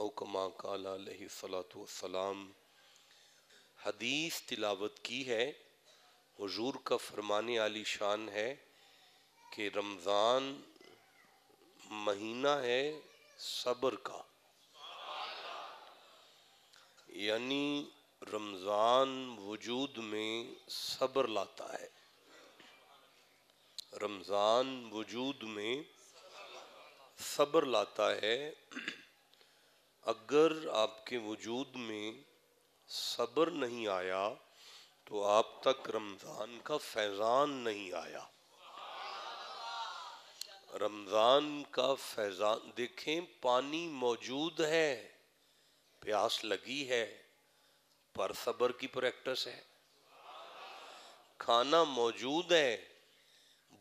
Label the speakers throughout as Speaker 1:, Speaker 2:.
Speaker 1: ओकमा काला सलातम हदीस तिलावत की है हजूर का फरमान आली शान है कि रमज़ान महीना है सब्र का यानी रमज़ान वजूद में सब्र लाता है रमज़ान वजूद में सब्र लाता है अगर आपके वजूद में सब्र नहीं आया तो आप तक रमज़ान का फैज़ान नहीं आया रमज़ान का फैज़ान देखें पानी मौजूद है प्यास लगी है पर सब्र की प्रैक्टिस है खाना मौजूद है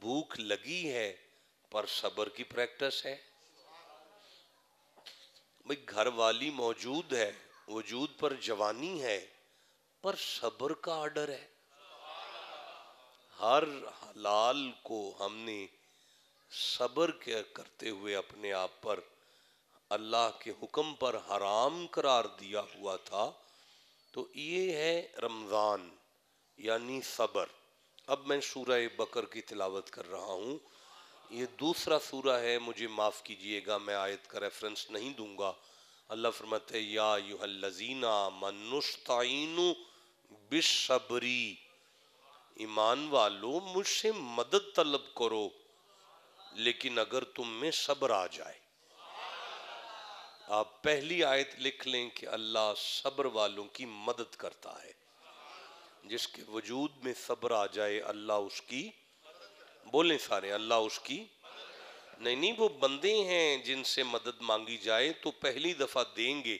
Speaker 1: भूख लगी है पर सब्र की प्रैक्टिस है भाई घर वाली मौजूद है वजूद पर जवानी है पर सब्र का आर्डर है हर हलाल को हमने सब्र के करते हुए अपने आप पर अल्लाह के हुक्म पर हराम करार दिया हुआ था तो ये है रमज़ान यानी सब्र अब मैं सूरह बकर की तिलावत कर रहा हूँ ये दूसरा सूरा है मुझे माफ़ कीजिएगा मैं आयत का रेफरेंस नहीं दूंगा अल्लाह फरमत या यूहलजीना मनुस्ताइन बिशबरी ईमान वालो मुझसे मदद तलब करो लेकिन अगर तुम में सब्र आ जाए आप पहली आयत लिख लें कि अल्लाह सब्र वालों की मदद करता है जिसके वजूद में सब्र आ जाए अल्लाह उसकी बोले सारे अल्लाह उसकी नहीं नहीं वो बंदे हैं जिनसे मदद मांगी जाए तो पहली दफ़ा देंगे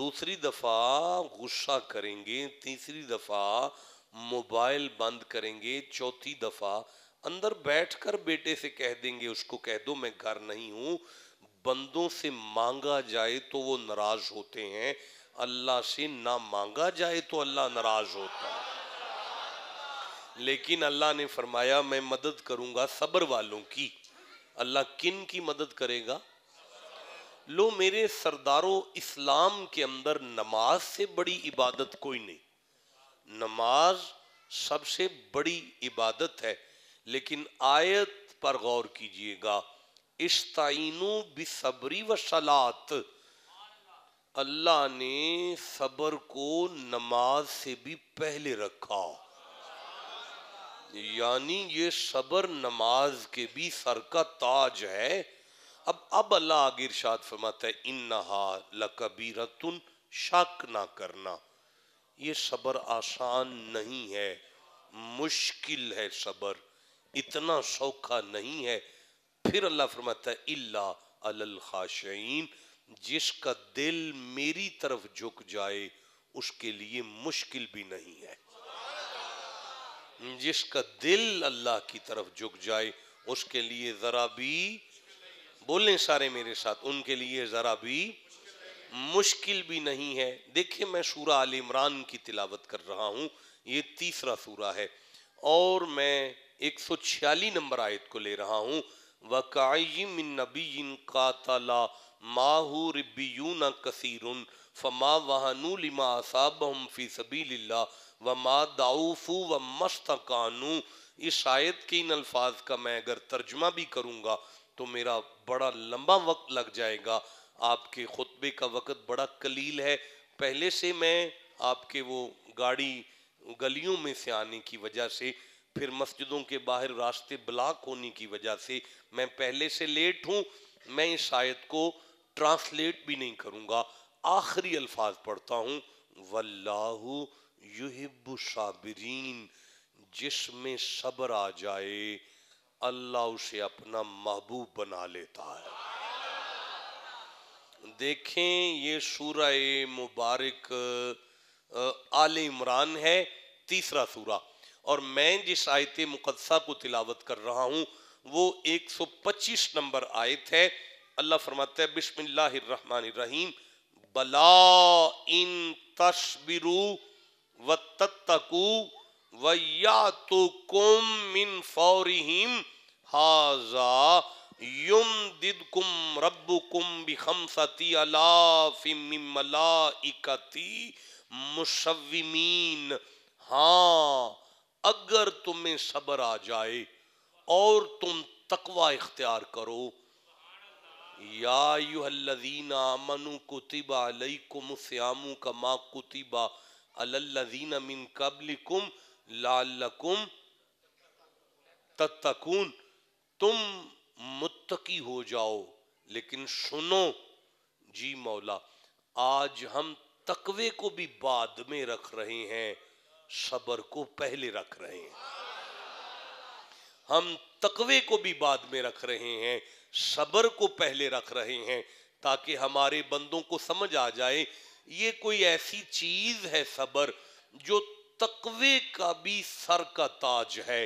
Speaker 1: दूसरी दफ़ा गुस्सा करेंगे तीसरी दफ़ा मोबाइल बंद करेंगे चौथी दफ़ा अंदर बैठकर बेटे से कह देंगे उसको कह दो मैं घर नहीं हूँ बंदों से मांगा जाए तो वो नाराज़ होते हैं अल्लाह से ना मांगा जाए तो अल्लाह नाराज़ होता है लेकिन अल्लाह ने फरमाया मैं मदद करूंगा सब्र वालों की अल्लाह किन की मदद करेगा लो मेरे सरदारों इस्लाम के अंदर नमाज से बड़ी इबादत कोई नहीं नमाज सबसे बड़ी इबादत है लेकिन आयत पर गौर कीजिएगा इस्ताइनु बिसबरी व सलात अल्लाह ने सबर को नमाज से भी पहले रखा यानी ये सबर नमाज के भी सर का ताज है अब अब अल्लाह आगे इरशाद फरमाता है इन नहा लकबीरतुन शक ना करना ये सबर आसान नहीं है मुश्किल है सबर इतना सौखा नहीं है फिर अल्लाह फरमाता है इल्ला अल खाशीन जिसका दिल मेरी तरफ झुक जाए उसके लिए मुश्किल भी नहीं है जिसका दिल अल्लाह की तरफ झुक जाए उसके लिए ज़रा भी बोले सारे मेरे साथ उनके लिए ज़रा भी मुश्किल भी नहीं है देखिए मैं सूरा आल इमरान की तिलावत कर रहा हूँ ये तीसरा सूरा है और मैं एक सौ छियालीस नंबर आयत को ले रहा हूँ वकाइम नबीन माहू रिब्बीन कसीर फमा वहानू लिमा असाब हम फी व मा दाऊफू व मस्तकानू इस आयत के इन अल्फाज का मैं अगर तर्जमा भी करूँगा तो मेरा बड़ा लंबा वक्त लग जाएगा आपके खुतबे का वक़्त बड़ा कलील है पहले से मैं आपके वो गाड़ी गलियों में से आने की वजह से फिर मस्जिदों के बाहर रास्ते ब्लॉक होने की वजह से मैं पहले से लेट हूँ मैं इस आयत को ट्रांसलेट भी नहीं करूँगा आखिरी अल्फाज पढ़ता हूँ वल्लाहू युहिब साबरीन जिसमें सब्र आ जाए अल्लाह उसे अपना महबूब बना लेता है देखें ये सूरह मुबारक आल इमरान है तीसरा सूरा और मैं जिस आयत मुकदसा को तिलावत कर रहा हूँ वो 125 नंबर आयत है अल्लाह फरमाते है बिस्मिल्लाहिर्रहमानिर्रहीम बला इन तस्बिरू व तत्तकू वया तो कुम मिन फौरिहिम हाजा युम दिद कुम रब कुम बिखमसती अलाफिमला इकती मुसविमीन हाँ अगर तुम्हें सबर आ जाए और तुम तकवा इख्तियार करो या युहल्लजीना मनु कुतिबा लई कुम का कमा कुतिबा अल्लदीन मिन कबलिकुम लालकुम तुम मुत्तकी हो जाओ लेकिन सुनो जी मौला आज हम तकवे को भी बाद में रख रहे हैं सबर को पहले रख रहे हैं हम तकवे को भी बाद में रख रहे हैं सबर को पहले रख रहे हैं ताकि हमारे बंदों को समझ आ जाए ये कोई ऐसी चीज है सबर जो तकवे का भी सर का ताज है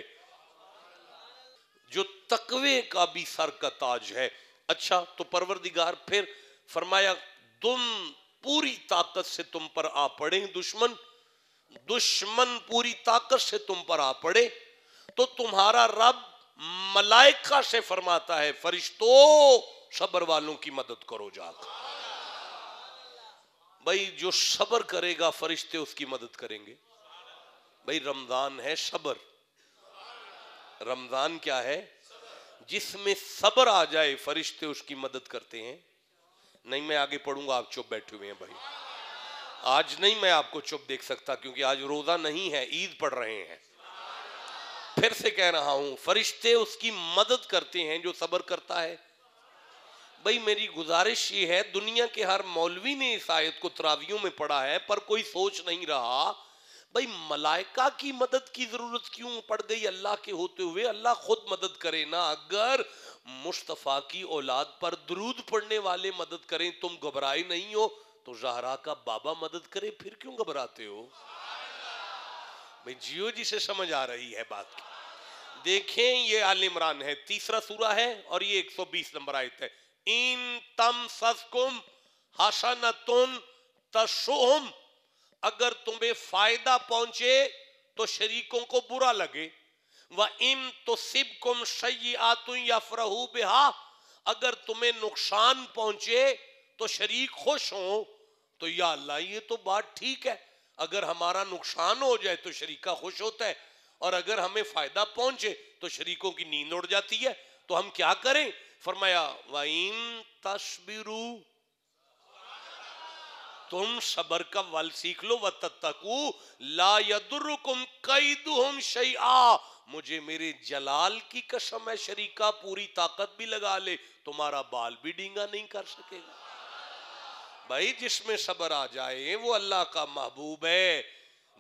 Speaker 1: जो तकवे का भी सर का ताज है अच्छा तो परवरदिगार फिर फरमाया तुम पूरी ताकत से तुम पर आ पड़े दुश्मन दुश्मन पूरी ताकत से तुम पर आ पड़े तो तुम्हारा रब मलाइका से फरमाता है फरिश्तों सबर वालों की मदद करो जाकर भाई जो सबर करेगा फरिश्ते उसकी मदद करेंगे भाई रमजान है सबर रमजान क्या है जिसमें सबर आ जाए फरिश्ते उसकी मदद करते हैं नहीं मैं आगे पढ़ूंगा आप चुप बैठे हुए हैं भाई आज नहीं मैं आपको चुप देख सकता क्योंकि आज रोजा नहीं है ईद पढ़ रहे हैं फिर से कह रहा हूं फरिश्ते उसकी मदद करते हैं जो सबर करता है भाई मेरी गुजारिश ये है दुनिया के हर मौलवी ने इस आयत को त्रावियों में पढ़ा है पर कोई सोच नहीं रहा भाई मलाइका की मदद की जरूरत क्यों पड़ गई अल्लाह के होते हुए अल्लाह खुद मदद करे ना अगर मुस्तफ़ा की औलाद पर दरूद पढ़ने वाले मदद करें तुम घबराए नहीं हो तो जहरा का बाबा मदद करे फिर क्यों घबराते हो भाई जियो जी से समझ आ रही है बात देखें ये आल इमरान है तीसरा सूरा है और ये 120 नंबर आयत है इन तम सस्कुम हसन तुम तशुम अगर तुम्हें फायदा पहुंचे तो शरीकों को बुरा लगे वह इम तो सिब कुम सही आतु या फ्रहू बेहा अगर तुम्हें नुकसान पहुंचे तो शरीक खुश हो तो या अल्लाह ये तो बात ठीक है अगर हमारा नुकसान हो जाए तो शरीका खुश होता है और अगर हमें फायदा पहुंचे तो शरीकों की नींद उड़ जाती है तो हम क्या करें फरमाया वाइम तस्बिरू तुम सबर का वल सीख लो व तक ला यदुरुकुम कई दुम मुझे मेरे जलाल की कसम है शरीका पूरी ताकत भी लगा ले तुम्हारा बाल भी डींगा नहीं कर सकेगा भाई जिसमें सबर आ जाए वो अल्लाह का महबूब है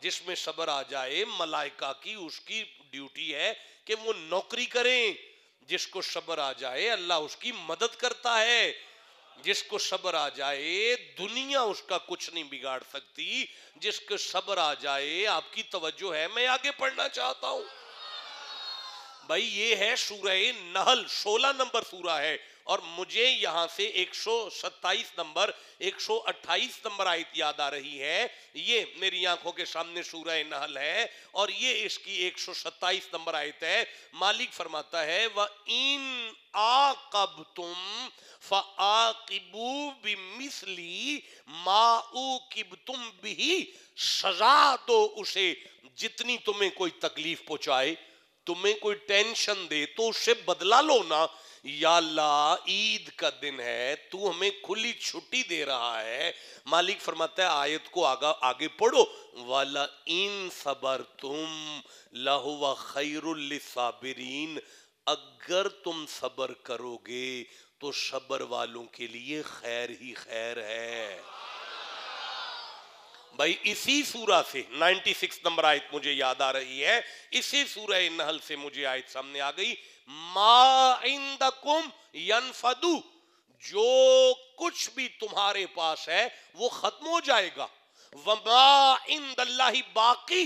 Speaker 1: जिसमें सबर आ जाए मलाइका की उसकी ड्यूटी है कि वो नौकरी करें जिसको सब्र आ जाए अल्लाह उसकी मदद करता है जिसको सब्र आ जाए दुनिया उसका कुछ नहीं बिगाड़ सकती जिसको सब्र आ जाए आपकी तवज्जो है मैं आगे पढ़ना चाहता हूं भाई ये है सूरह नहल सोलह नंबर सूरा है और मुझे यहां से 127 नंबर 128 नंबर आयत याद आ रही है ये मेरी आंखों के सामने सूरह नहल है और ये इसकी 127 नंबर आयत है मालिक फरमाता है वह इन आकब तुम फाकिबू बिमिसली किब तुम भी सजा दो उसे जितनी तुम्हें कोई तकलीफ पहुंचाए तुम्हें कोई टेंशन दे तो उसे बदला लो ना या ला ईद का दिन है तू हमें खुली छुट्टी दे रहा है मालिक फरमाता है आयत को आगा, आगे पढ़ो वाला इन सबर तुम लहुआ खैरसाबरीन अगर तुम सबर करोगे तो सबर वालों के लिए खैर ही खैर है भाई इसी सूरा से 96 नंबर आयत मुझे याद आ रही है इसी सूरह नहल से मुझे आयत सामने आ गई माइंद जो कुछ भी तुम्हारे पास है वो खत्म हो जाएगा वमा बाकी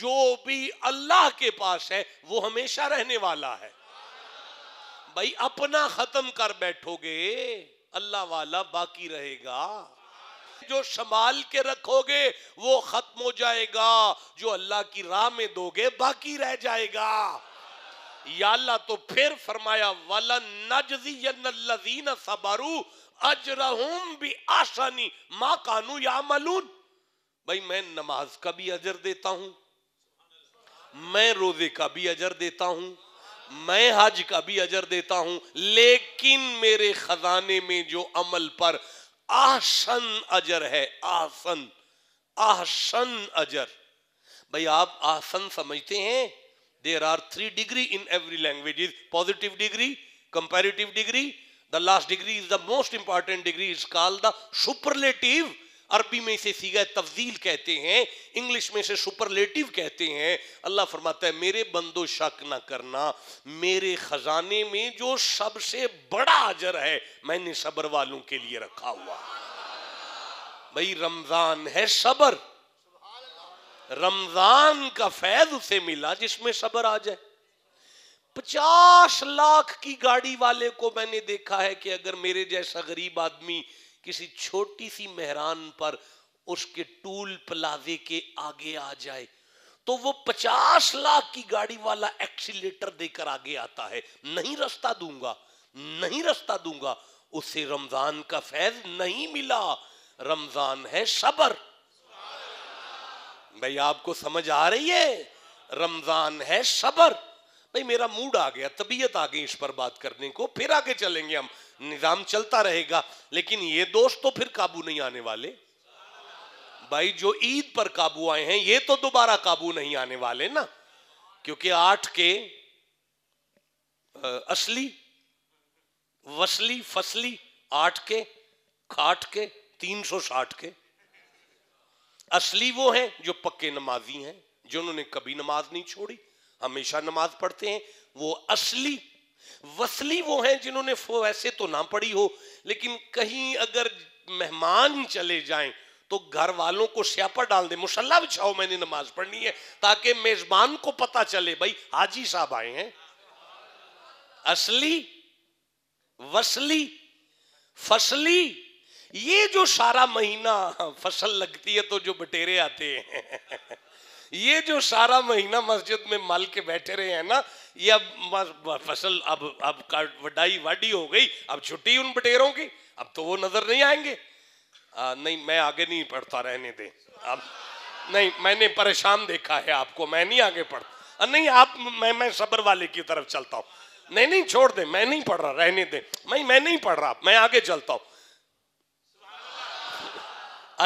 Speaker 1: जो भी अल्लाह के पास है वो हमेशा रहने वाला है भाई अपना खत्म कर बैठोगे अल्लाह वाला बाकी रहेगा जो संभाल के रखोगे वो खत्म हो जाएगा जो अल्लाह की राह में दोगे बाकी रह जाएगा या तो फिर फरमाया वाला नजीन सबारू अजरहुम भी आसानी माँ कानू या मलून भाई मैं नमाज का भी अजर देता हूं मैं रोजे का भी अजर देता हूं मैं हज का भी अजर देता हूं लेकिन मेरे खजाने में जो अमल पर आसन अजर है आसन आसन अजर भाई आप आसन समझते हैं there are three degree in every language is positive degree comparative degree the last degree is the most important degree is called the superlative अरबी में इसे सीगा तफजील कहते हैं इंग्लिश में इसे सुपरलेटिव कहते हैं अल्लाह फरमाता है मेरे बंदो शक ना करना मेरे खजाने में जो सबसे बड़ा अजर है मैंने सबर वालों के लिए रखा हुआ भाई रमजान है सबर रमजान का फैज उसे मिला जिसमें सबर आ जाए पचास लाख की गाड़ी वाले को मैंने देखा है कि अगर मेरे जैसा गरीब आदमी किसी छोटी सी मेहरान पर उसके टूल प्लाजे के आगे आ जाए तो वो पचास लाख की गाड़ी वाला एक्सीटर देकर आगे आता है नहीं रास्ता दूंगा नहीं रास्ता दूंगा उसे रमजान का फैज नहीं मिला रमजान है सबर भाई आपको समझ आ रही है रमजान है सबर भाई मेरा मूड आ गया तबीयत आ गई इस पर बात करने को फिर आगे चलेंगे हम निजाम चलता रहेगा लेकिन ये दोष तो फिर काबू नहीं आने वाले भाई जो ईद पर काबू आए हैं ये तो दोबारा काबू नहीं आने वाले ना क्योंकि आठ के असली वसली फसली आठ के खाट के तीन सौ साठ के असली वो हैं जो पक्के नमाजी हैं जिन्होंने कभी नमाज नहीं छोड़ी हमेशा नमाज पढ़ते हैं वो असली वसली वो हैं जिन्होंने वैसे तो ना पढ़ी हो लेकिन कहीं अगर मेहमान चले जाएं तो घर वालों को स्यापा डाल दे मुसल्ला बिछाओ मैंने नमाज पढ़नी है ताकि मेजबान को पता चले भाई हाजी साहब आए हैं असली वसली फसली ये जो सारा महीना फसल लगती है तो जो बटेरे आते हैं ये जो सारा महीना मस्जिद में माल के बैठे रहे हैं ना ये अब फसल अब अब वडाई वाडी हो गई अब छुट्टी उन बटेरों की अब तो वो नजर नहीं आएंगे आ, नहीं मैं आगे नहीं पढ़ता रहने दे अब नहीं मैंने परेशान देखा है आपको मैं नहीं आगे पढ़ नहीं आप मैं मैं सबर वाले की तरफ चलता हूँ नहीं नहीं छोड़ दे मैं नहीं पढ़ रहा रहने दे मैं मैं नहीं पढ़ रहा मैं आगे चलता हूँ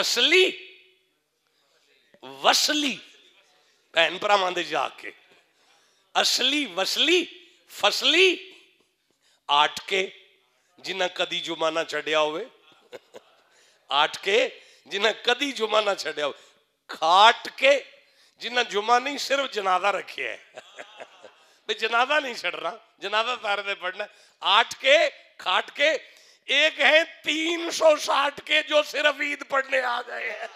Speaker 1: ਅਸਲੀ ਵਸਲੀ ਭੈਣ ਭਰਾਵਾਂ ਦੇ ਜਾ ਕੇ ਅਸਲੀ ਵਸਲੀ ਫਸਲੀ ਆਟ ਕੇ ਜਿਨ੍ਹਾਂ ਕਦੀ ਜੁਮਾਨਾ ਛੱਡਿਆ ਹੋਵੇ ਆਟ ਕੇ ਜਿਨ੍ਹਾਂ ਕਦੀ ਜੁਮਾਨਾ ਛੱਡਿਆ ਹੋਵੇ ਖਾਟ ਕੇ ਜਿਨ੍ਹਾਂ ਜੁਮਾ ਨਹੀਂ ਸਿਰਫ ਜਨਾਜ਼ਾ ਰੱਖਿਆ ਹੈ ਵੀ ਜਨਾਜ਼ਾ ਨਹੀਂ ਛੱਡਣਾ ਜਨਾਜ਼ਾ ਸਾਰੇ ਦੇ ਪੜਨਾ ਆਟ ਕੇ ਖਾਟ ਕੇ एक है 360 के जो सिर्फ ईद पढ़ने आ गए हैं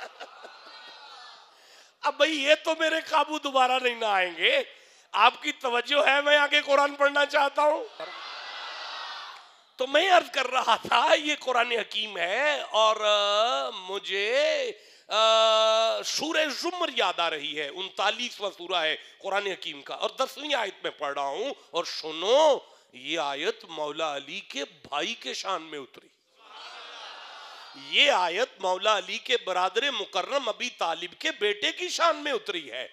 Speaker 1: अब भाई ये तो मेरे काबू दोबारा नहीं ना आएंगे आपकी तवज्जो है मैं आगे कुरान पढ़ना चाहता हूं तो मैं अर्ज कर रहा था ये कुरान हकीम है और मुझे सूर्य जुमर याद आ रही है उनतालीसवा सूरा है कुरान हकीम का और दसवीं आयत में पढ़ रहा हूं और सुनो ये आयत मौला अली के भाई के शान में उतरी ये आयत मौला अली के बरदर मुकर्रम अभी तालिब के बेटे की शान में उतरी है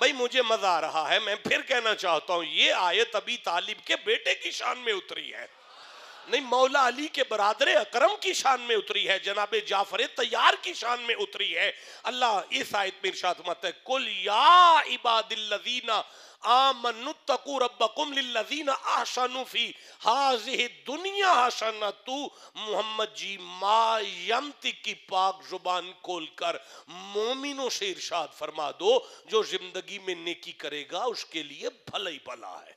Speaker 1: भाई मुझे मजा आ रहा है मैं फिर कहना चाहता हूं ये आयत अभी तालिब के बेटे की शान में उतरी है नहीं मौला अली के बरदर अकरम की शान में उतरी है जनाब जाफर तैयार की शान में उतरी है अल्लाह इस आयत में इर्शाद मत है कुल या इबादीना दुनिया जी की पाक जुबान मोमिनों से इरशाद फरमा दो जो जिंदगी में नेकी करेगा उसके लिए भला ही भला है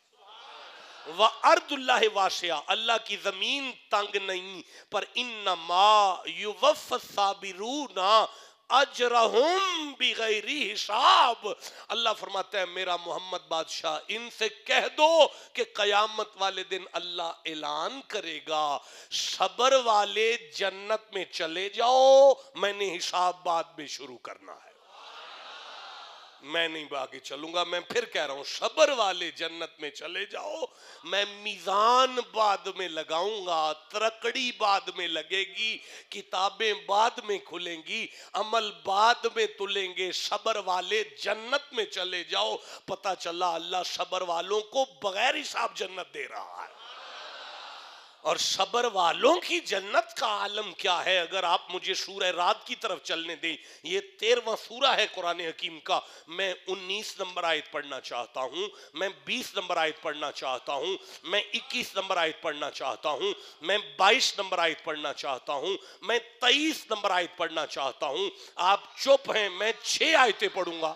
Speaker 1: वह अर्दुल्लाह वाशिया अल्लाह की ज़मीन तंग नहीं पर इन मा युवफ़ साबिरूना अजरहुम बिगैरी हिसाब अल्लाह फरमाते हैं मेरा मोहम्मद बादशाह इनसे कह दो कि कयामत वाले दिन अल्लाह ऐलान करेगा सबर वाले जन्नत में चले जाओ मैंने हिसाब बाद में शुरू करना है मैं नहीं आगे चलूंगा मैं फिर कह रहा हूं सबर वाले जन्नत में चले जाओ मैं मीजान बाद में लगाऊंगा तरकड़ी बाद में लगेगी किताबें बाद में खुलेंगी अमल बाद में तुलेंगे सबर वाले जन्नत में चले जाओ पता चला अल्लाह सबर वालों को बगैर हिसाब जन्नत दे रहा है और सबर वालों की जन्नत का आलम क्या है अगर आप मुझे सूरह रात की तरफ चलने दें ये तेरवा सूरा है कुरान हकीम का मैं उन्नीस नंबर आयत पढ़ना चाहता हूँ मैं बीस नंबर आयत पढ़ना चाहता हूँ मैं इक्कीस नंबर आयत पढ़ना चाहता हूँ मैं बाईस नंबर आयत पढ़ना चाहता हूँ मैं तेईस नंबर आयत पढ़ना चाहता हूँ आप चुप हैं मैं छः आयतें पढ़ूंगा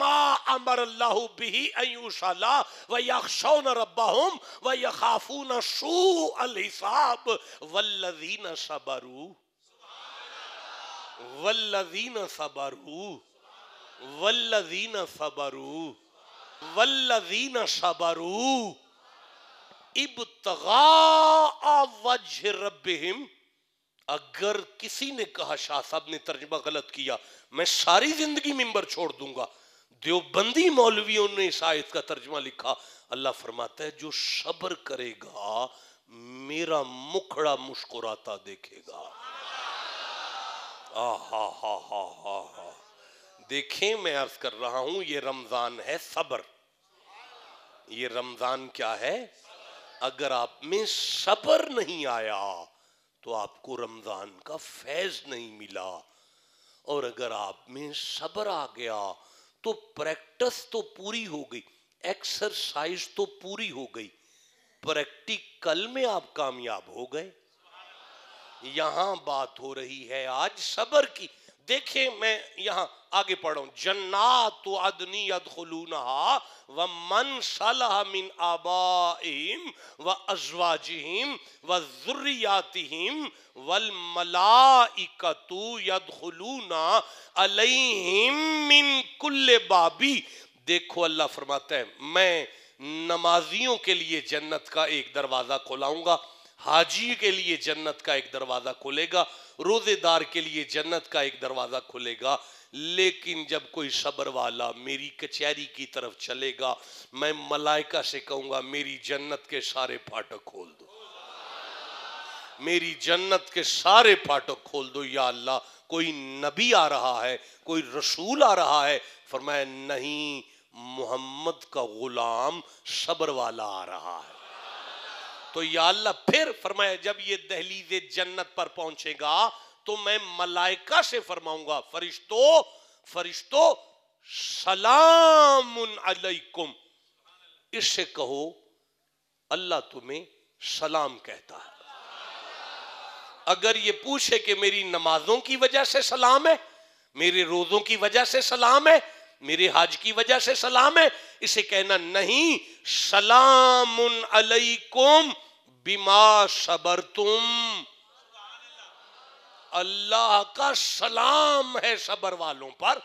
Speaker 1: मा अमर अल्लाह बिही अयूशाला व यक्षौन रब्बाहुम व सबरू वल्लजीन सबरू वल्लजीन सबरू वल्लजीन सबरू इब्तगा वजह अगर किसी ने कहा शाह साहब ने तर्जमा गलत किया मैं सारी जिंदगी मिंबर छोड़ दूंगा देवबंदी मौलवियों ने इस आयत का तर्जमा लिखा अल्लाह फरमाता है जो सब्र करेगा मेरा मुखड़ा मुस्कुराता देखेगा आ हा हा हा हा हा देखें मैं अर्ज कर रहा हूं ये रमजान है सब्र ये रमजान क्या है अगर आप में सब्र नहीं आया तो आपको रमजान का फैज नहीं मिला और अगर आप में सब्र आ गया तो प्रैक्टिस तो पूरी हो गई एक्सरसाइज तो पूरी हो गई प्रैक्टिकल में आप कामयाब हो गए यहां बात हो रही है आज सबर की देखिए मैं यहां आगे पढ़ू जन्ना तो अदनी व मन सलह मिन आबाइम व अजवाजिम व जुर्रियातिम वल मलाइकतु मिन कुल्ले बाबी देखो अल्लाह फरमाते हैं मैं नमाजियों के लिए जन्नत का एक दरवाज़ा खोलाऊंगा हाजी के लिए जन्नत का एक दरवाज़ा खोलेगा रोजेदार के लिए जन्नत का एक दरवाजा खुलेगा लेकिन जब कोई सबर वाला मेरी कचहरी की तरफ चलेगा मैं मलाइका से कहूंगा मेरी जन्नत के सारे फाटक खोल दो मेरी जन्नत के सारे फाटक खोल दो या अल्लाह कोई नबी आ रहा है कोई रसूल आ रहा है फरमाया नहीं मोहम्मद का गुलाम सबर वाला आ रहा है तो या अल्लाह फिर फरमाया जब ये दहलीज जन्नत पर पहुंचेगा तो मैं मलाइका से फरमाऊंगा फरिश्तो फरिश्तो सलाम अलैकुम इससे कहो अल्लाह तुम्हें सलाम कहता है अगर ये पूछे कि मेरी नमाजों की वजह से सलाम है मेरे रोजों की वजह से सलाम है मेरे हज की वजह से सलाम है इसे कहना नहीं सलाम अलैकुम बिमा सबर तुम अल्लाह का सलाम है सबर वालों पर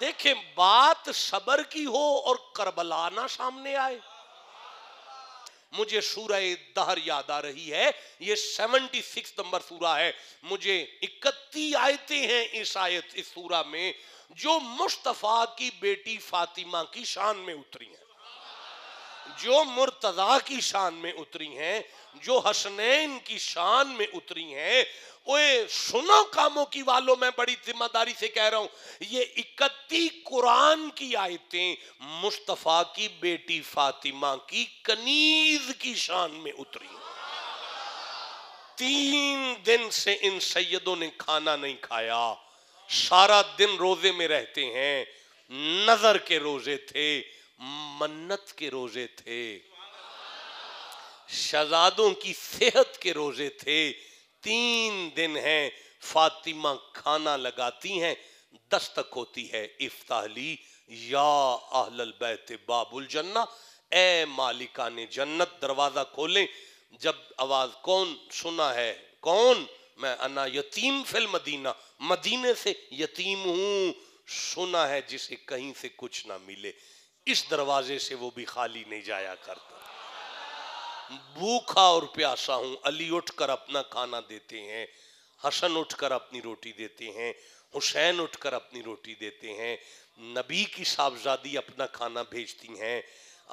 Speaker 1: देखें बात सबर की हो और करबलाना सामने आए मुझे सूरह दहर याद आ रही है ये सेवेंटी सिक्स नंबर सूरा है मुझे इकती आयतें हैं इस आयत इस सूरा में जो मुस्तफ़ा की बेटी फातिमा की शान में उतरी हैं जो मुर्तजा की शान में उतरी हैं जो हसनैन की शान में उतरी हैं ओए सुनो कामों की वालों में बड़ी जिम्मेदारी से कह रहा हूं ये इकती कुरान की आयतें मुस्तफ़ा की बेटी फातिमा की कनीज की शान में उतरी तीन दिन से इन सैयदों ने खाना नहीं खाया सारा दिन रोजे में रहते हैं नजर के रोजे थे मन्नत के रोजे थे शहजादों की सेहत के रोजे थे तीन दिन हैं फातिमा खाना लगाती हैं दस्तक होती है इफ्ताली या अहल बैत बाबुल जन्ना ए मालिका ने जन्नत दरवाजा खोले जब आवाज कौन सुना है कौन मैं अना यतीम फिल मदीना मदीने से यतीम हूं सुना है जिसे कहीं से कुछ ना मिले इस दरवाजे से वो भी खाली नहीं जाया करता भूखा और प्यासा हूं अली उठकर अपना खाना देते हैं हसन उठकर अपनी रोटी देते हैं हुसैन उठकर अपनी रोटी देते हैं नबी की साहबजादी अपना खाना भेजती हैं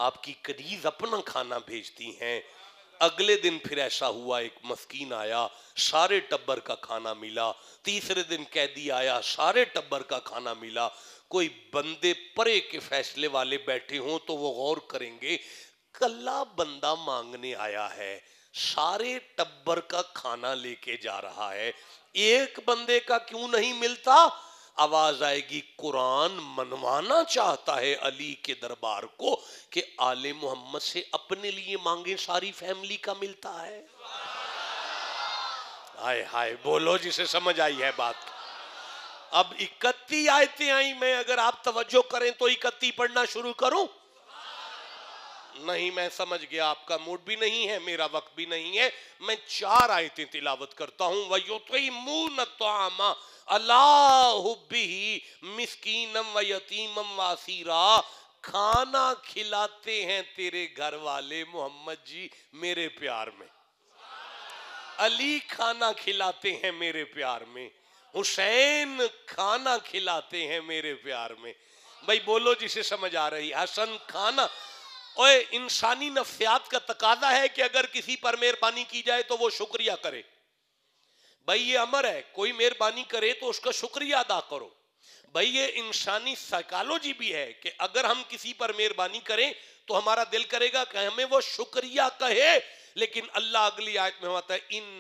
Speaker 1: आपकी करीज अपना खाना भेजती हैं अगले दिन फिर ऐसा हुआ एक मस्किन आया सारे टब्बर का खाना मिला तीसरे दिन कैदी आया सारे टब्बर का खाना मिला कोई बंदे परे के फैसले वाले बैठे हों तो वो गौर करेंगे कल्ला बंदा मांगने आया है सारे टब्बर का खाना लेके जा रहा है एक बंदे का क्यों नहीं मिलता आवाज आएगी कुरान मनवाना चाहता है अली के दरबार को कि आले मोहम्मद से अपने लिए मांगे सारी फैमिली का मिलता है हाय हाय बोलो जिसे समझ आई है बात अब इकती आयतें आई मैं अगर आप तवज्जो करें तो इकती पढ़ना शुरू करूं नहीं मैं समझ गया आपका मूड भी नहीं है मेरा वक्त भी नहीं है मैं चार आयतें तिलावत करता हूं वयो तो तो आमा अल्लाह मिसकीनम व यतीमम वासीरा खाना खिलाते हैं तेरे घर वाले मोहम्मद जी मेरे प्यार में अली खाना खिलाते हैं मेरे प्यार में हुसैन खाना खिलाते हैं मेरे प्यार में भाई बोलो जिसे समझ आ रही हसन खाना और इंसानी नफ्सियात का तकाजा है कि अगर किसी पर मेहरबानी की जाए तो वो शुक्रिया करे भाई ये अमर है कोई मेहरबानी करे तो उसका शुक्रिया अदा करो भाई ये इंसानी साइकोलॉजी भी है कि अगर हम किसी पर मेहरबानी करें तो हमारा दिल करेगा कि हमें वो शुक्रिया कहे लेकिन अल्लाह अगली आयत में आता है इन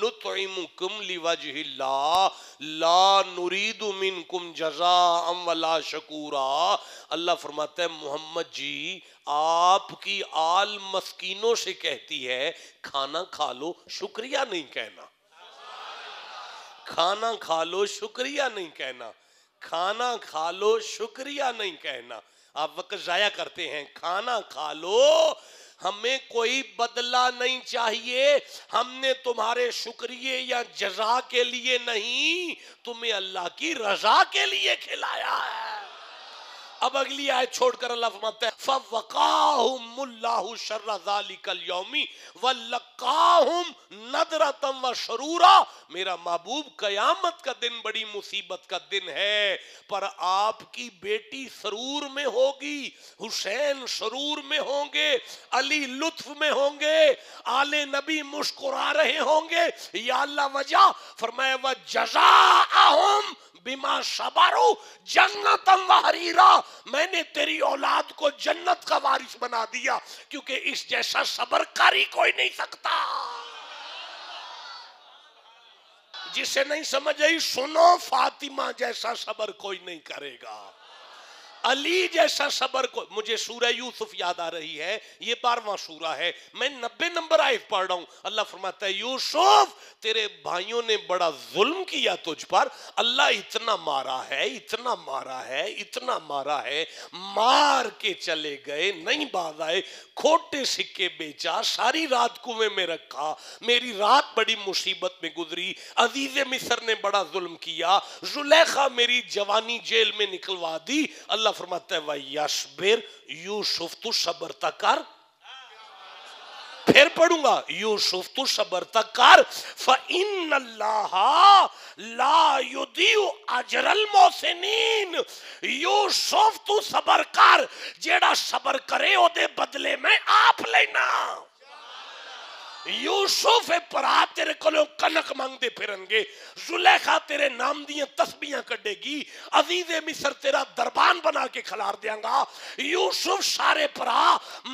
Speaker 1: नुतमुकुम लिवजहिल्ला जजा अम शकूरा अल्लाह फरमाता है मोहम्मद जी आपकी आल मस्कीनों से कहती है खाना खा लो शुक्रिया नहीं कहना खाना खा लो शुक्रिया नहीं कहना खाना खा लो शुक्रिया नहीं कहना आप वक्त ज़ाया करते हैं खाना खा लो हमें कोई बदला नहीं चाहिए हमने तुम्हारे शुक्रिय या जजा के लिए नहीं तुम्हें अल्लाह की रजा के लिए खिलाया है अब अगली आयत छोड़कर अल्लाह फरमाता शरूरा मेरा महबूब कयामत का दिन बड़ी मुसीबत का दिन है पर आपकी बेटी सरूर में होगी हुसैन सरूर में होंगे अली लुत्फ में होंगे आले नबी मुस्कुरा रहे होंगे या अल्लाह वजह फरमाया वजा बीमा शबारू जन्नत हरीरा मैंने तेरी औलाद को जन्नत का वारिस बना दिया क्योंकि इस जैसा सबरकारी कोई नहीं सकता जिसे नहीं समझ आई सुनो फातिमा जैसा सबर कोई नहीं करेगा अली जैसा सबर को मुझे सूरह यूसुफ याद आ रही है ये बारवा सूरा है मैं नब्बे नंबर आयत पढ़ रहा हूं अल्लाह फरमाता है यूसुफ तेरे भाइयों ने बड़ा जुल्म किया तुझ पर अल्लाह इतना मारा है इतना मारा है इतना मारा है मार के चले गए नहीं बाज आए खोटे सिक्के बेचा सारी रात कुएं में रखा मेरी रात बड़ी मुसीबत में गुजरी अजीज मिसर ने बड़ा जुल्म किया जुलेखा मेरी जवानी जेल में निकलवा दी अल्लाह अल्लाह फरमाता है वाह यशबेर यूसुफ तू शबरता कर फिर पढ़ूंगा यूसुफ तू शबरता कर इन अजरल मोहसिन यूसुफ तू सबर कर जेड़ा सबर करे ओदे बदले में आप लेना यूसुफ भरा तेरे को कनक मंगते फिर जुलेखा तेरे नाम दिया तस्बियां कटेगी अजीज मिसर तेरा दरबान बना के खिलार देंगा यूसुफ सारे भरा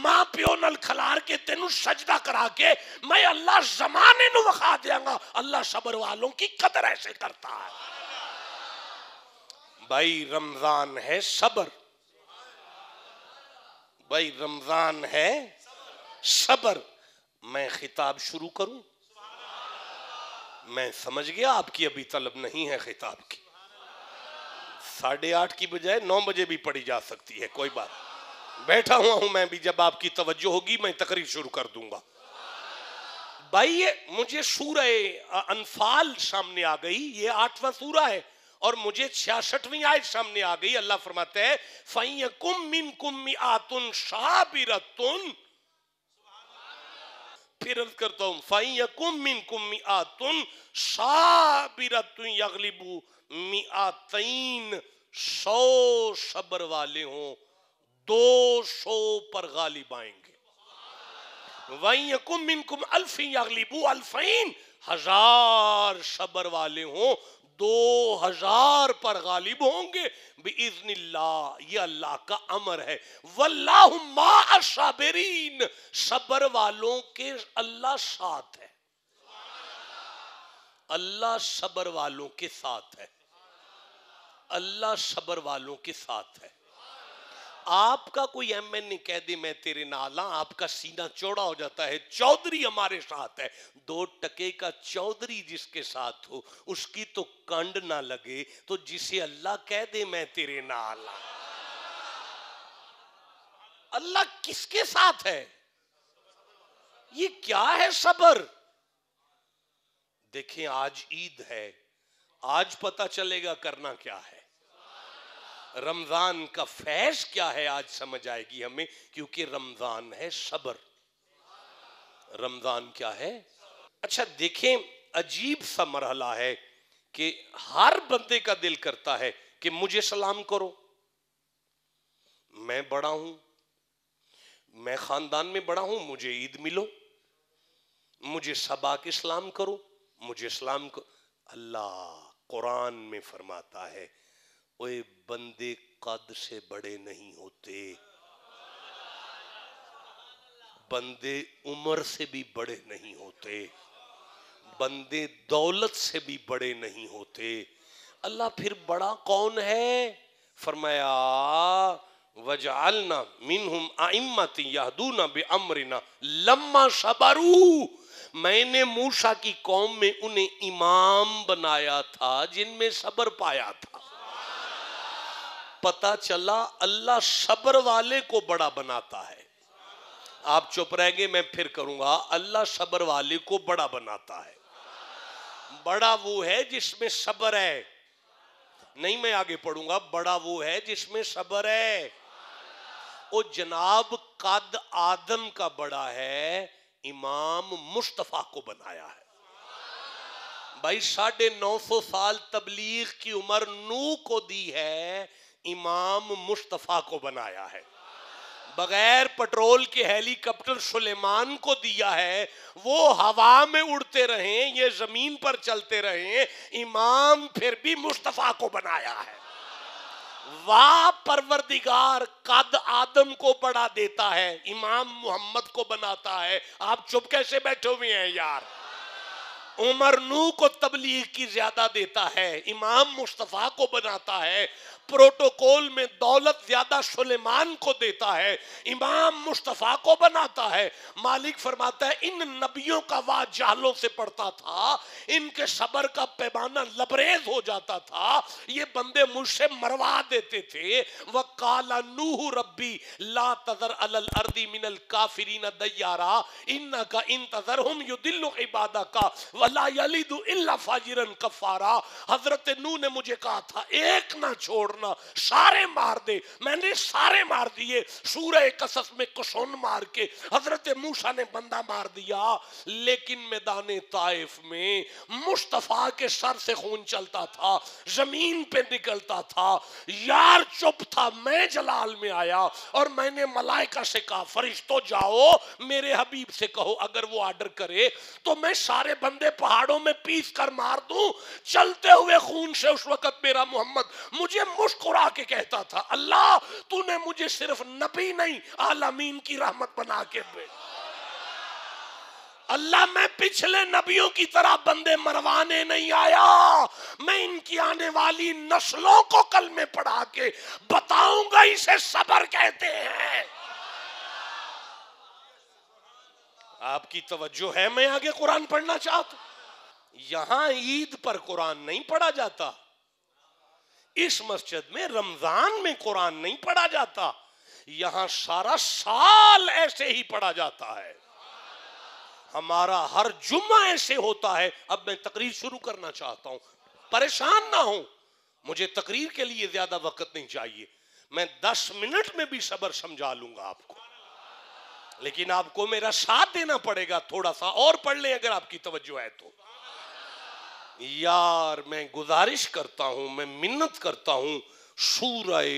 Speaker 1: मां प्यो न खिलार के तेन सजदा करा के मैं अल्लाह जमाने विखा देंगा अल्लाह सबर वालों की कदर ऐसे करता है भाई रमजान है सबर भाई रमजान है सबर मैं खिताब शुरू करूं मैं समझ गया आपकी अभी तलब नहीं है खिताब की साढ़े आठ की बजाय नौ बजे भी पढ़ी जा सकती है कोई बात बैठा हुआ हूं मैं भी जब आपकी तवज्जो होगी मैं तकरीर शुरू कर दूंगा भाई ये मुझे सूरह अनफाल सामने आ गई ये आठवां सूरा है और मुझे छियासठवीं आयत सामने आ गई अल्लाह फरमाते हैं कुम मिन कुम आतुन शाबिरतुन फिर करता हूं फाइन यकुम मिन कुम मियातुन साबिरतुन यगलिबू मियातैन सौ शबर वाले हो दो सौ पर गालिब आएंगे वही कुम मिन कुम अल्फी यगलिबू अल्फीन हजार शबर वाले हों दो हजार पर गालिब होंगे ये अल्लाह का अमर है वल्लाबरीन सबर वालों के अल्लाह साथ है अल्लाह सबर वालों के साथ है अल्लाह सबर वालों के साथ है आपका कोई एम एन कह दे मैं तेरे नाला हाँ, आपका सीना चौड़ा हो जाता है चौधरी हमारे साथ है दो टके का चौधरी जिसके साथ हो उसकी तो कंड ना लगे तो जिसे अल्लाह कह दे मैं तेरे नाला हाँ। अल्लाह किसके साथ है ये क्या है सबर देखें आज ईद है आज पता चलेगा करना क्या है रमजान का फैज क्या है आज समझ आएगी हमें क्योंकि रमजान है सबर रमजान क्या है अच्छा देखें अजीब सा मरहला है कि हर बंदे का दिल करता है कि मुझे सलाम करो मैं बड़ा हूं मैं खानदान में बड़ा हूं मुझे ईद मिलो मुझे सबाक इस्लाम करो मुझे सलाम करो अल्लाह कुरान में फरमाता है ओए बंदे कद से बड़े नहीं होते बंदे उम्र से भी बड़े नहीं होते बंदे दौलत से भी बड़े नहीं होते अल्लाह फिर बड़ा कौन है फरमाया वजालना मिनहुम आइम्मती यहदूना बे अमरिना लम्मा शबारू मैंने मूसा की कौम में उन्हें इमाम बनाया था जिनमें सबर पाया था पता चला अल्लाह सब्र वाले को बड़ा बनाता है आप चुप रहेंगे मैं फिर करूंगा अल्लाह सब्र वाले को बड़ा बनाता है बड़ा वो है जिसमें सब्र है नहीं मैं आगे पढ़ूंगा बड़ा वो है जिसमें सब्र है वो जनाब कद आदम का बड़ा है इमाम मुस्तफ़ा को बनाया है भाई साढ़े नौ सौ साल तबलीग की उम्र नू को दी है इमाम मुस्तफ़ा को बनाया है बगैर पेट्रोल के हेलीकॉप्टर सुलेमान को दिया है वो हवा में उड़ते रहे ये जमीन पर चलते रहे इमाम फिर भी मुस्तफ़ा को बनाया है वाह परवरदिगार कद आदम को बढ़ा देता है इमाम मोहम्मद को बनाता है आप चुप कैसे बैठे हुए हैं यार उमर नू को तबलीग की ज्यादा देता है इमाम मुस्तफ़ा को बनाता है प्रोटोकॉल में दौलत ज्यादा सुलेमान को देता है इमाम मुस्तफ़ा को बनाता है मालिक फरमाता है इन नबियों का वाह जहलों से पड़ता था इनके सबर का पैमाना लबरेज हो जाता था ये बंदे मुझसे मरवा देते थे वह काला नूह रबी ला तजर अल अर्दी मिनल काफिरीन दयारा इन का इन तजर हम युदिल्लु इबादा का वला फाजिरन कफारा हजरत नू ने मुझे कहा था एक ना छोड़ वरना सारे मार दे मैंने सारे मार दिए सूर्य कसस में कुशन मार के हजरत मूसा ने बंदा मार दिया लेकिन मैदान ताइफ में मुस्तफ़ा के सर से खून चलता था जमीन पे निकलता था यार चुप था मैं जलाल में आया और मैंने मलाइका से कहा फरिश्तों जाओ मेरे हबीब से कहो अगर वो आर्डर करे तो मैं सारे बंदे पहाड़ों में पीस कर मार दूं चलते हुए खून से उस वक्त मेरा मोहम्मद मुझे मुस्कुरा के कहता था अल्लाह तूने मुझे सिर्फ नबी नहीं आलमीन की रहमत बना के भेजा अल्लाह मैं पिछले नबियों की तरह बंदे मरवाने नहीं आया मैं इनकी आने वाली नस्लों को कल में पढ़ा के बताऊंगा इसे सबर कहते हैं आपकी तवज्जो है मैं आगे कुरान पढ़ना चाहता यहां ईद पर कुरान नहीं पढ़ा जाता इस मस्जिद में रमजान में कुरान नहीं पढ़ा जाता यहां सारा साल ऐसे ही पढ़ा जाता है हमारा हर जुम्मा ऐसे होता है अब मैं तकरीर शुरू करना चाहता हूं परेशान ना हो मुझे तकरीर के लिए ज्यादा वक्त नहीं चाहिए मैं दस मिनट में भी सबर समझा लूंगा आपको लेकिन आपको मेरा साथ देना पड़ेगा थोड़ा सा और पढ़ लें अगर आपकी तवज्जो है तो यार मैं गुजारिश करता हूं मैं मिन्नत करता हूं सूर्य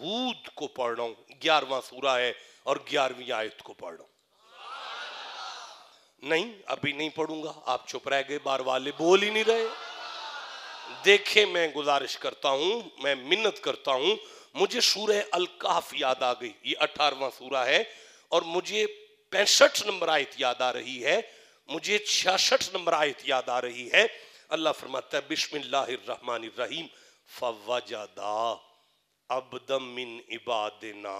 Speaker 1: हूद को पढ़ रहा हूं ग्यारहवा सूरा है और ग्यारहवीं आयत को पढ़ रहा हूं नहीं अभी नहीं पढ़ूंगा आप चुप रह गए बार वाले बोल ही नहीं रहे देखे मैं गुजारिश करता हूं मैं मिन्नत करता हूं मुझे सूर्य अलकाफ याद आ गई ये अठारवा सूरा है और मुझे पैंसठ नंबर आयत याद आ रही है मुझे छियासठ नंबर आयत याद आ रही है अल्लाह फरमाता है बिशमिल्लाहमान फवजदा अब्दम मिन इबादना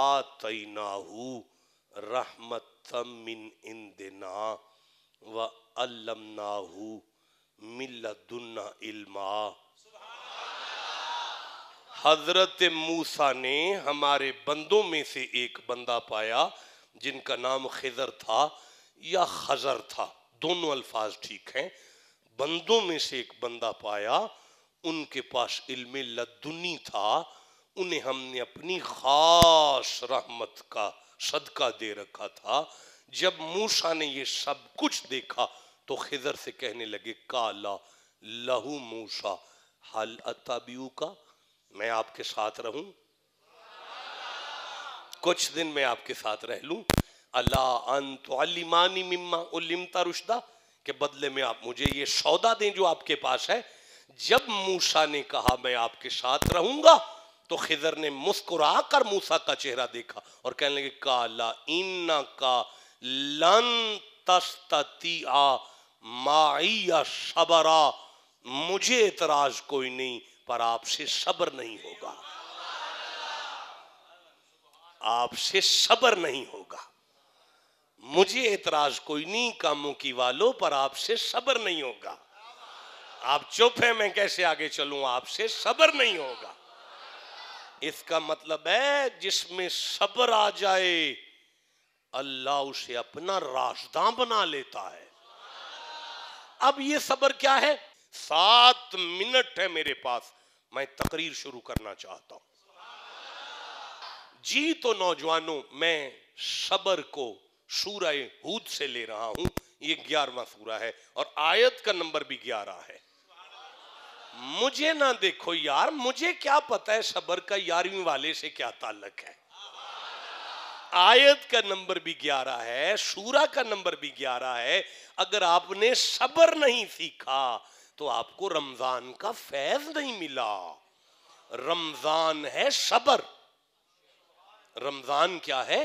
Speaker 1: आतनाहू रहमतम मिन इंदना व अल्लमनाहू मिल्लदुन्ना इल्मा हजरत मूसा ने हमारे बंदों में से एक बंदा पाया जिनका नाम खिजर था या खजर था दोनों अल्फाज ठीक हैं बंदों में से एक बंदा पाया उनके पास इल्म लद्दुनी था उन्हें हमने अपनी खास रहमत का सदका दे रखा था जब मूसा ने ये सब कुछ देखा तो खिजर से कहने लगे काला लहू मूसा हल अताबियू का मैं आपके साथ रहूं कुछ दिन मैं आपके साथ रह लूं अल्लाह अंतमानी मिम्मा उलिमता रुशदा कि बदले में आप मुझे ये सौदा दें जो आपके पास है जब मूसा ने कहा मैं आपके साथ रहूंगा तो खिजर ने मुस्कुरा कर मूसा का चेहरा देखा और कहने लगे काला इन्ना का लन सबरा मुझे इतराज कोई नहीं पर आपसे सबर नहीं होगा आपसे सबर नहीं होगा मुझे एतराज कोई नहीं कामों की वालों पर आपसे सब्र नहीं होगा आप चुप है मैं कैसे आगे चलूं आपसे सब्र नहीं होगा इसका मतलब है जिसमें सब्र आ जाए अल्लाह उसे अपना राजदा बना लेता है अब ये सब्र क्या है सात मिनट है मेरे पास मैं तकरीर शुरू करना चाहता हूं जी तो नौजवानों मैं सबर को सूरा हूद से ले रहा हूं ये ग्यारहवा सूरा है और आयत का नंबर भी ग्यारह है मुझे ना देखो यार मुझे क्या पता है सबर का यारहवीं वाले से क्या ताल्लक है आयत का नंबर भी ग्यारह है सूरा का नंबर भी ग्यारह है अगर आपने सबर नहीं सीखा तो आपको रमजान का फैज नहीं मिला रमजान है सबर रमजान क्या है